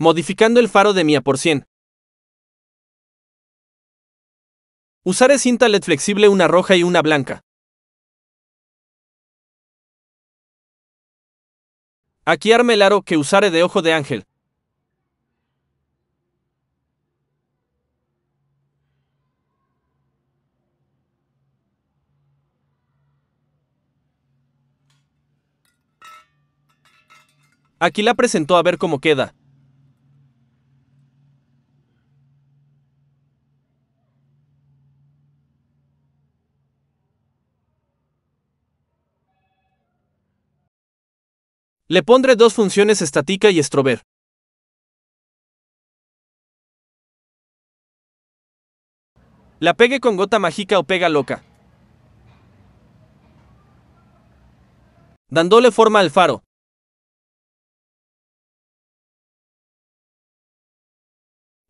Modificando el faro de mía por 100. Usaré cinta LED flexible, una roja y una blanca. Aquí arme el aro que usaré de ojo de ángel. Aquí la presentó a ver cómo queda. Le pondré dos funciones estática y Estrober. La pegue con gota mágica o pega loca. Dándole forma al faro.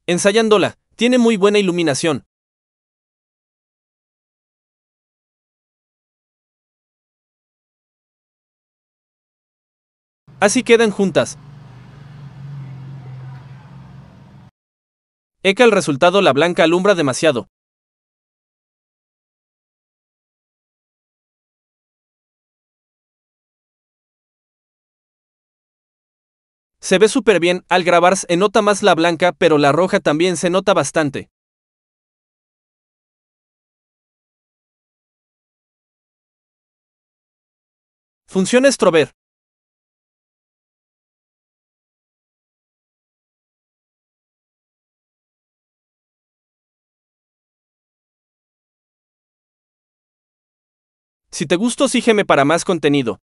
Ensayándola, tiene muy buena iluminación. Así quedan juntas. Eca el resultado la blanca alumbra demasiado. Se ve súper bien, al grabar se nota más la blanca, pero la roja también se nota bastante. Funciona estrover. Si te gustó sígueme para más contenido.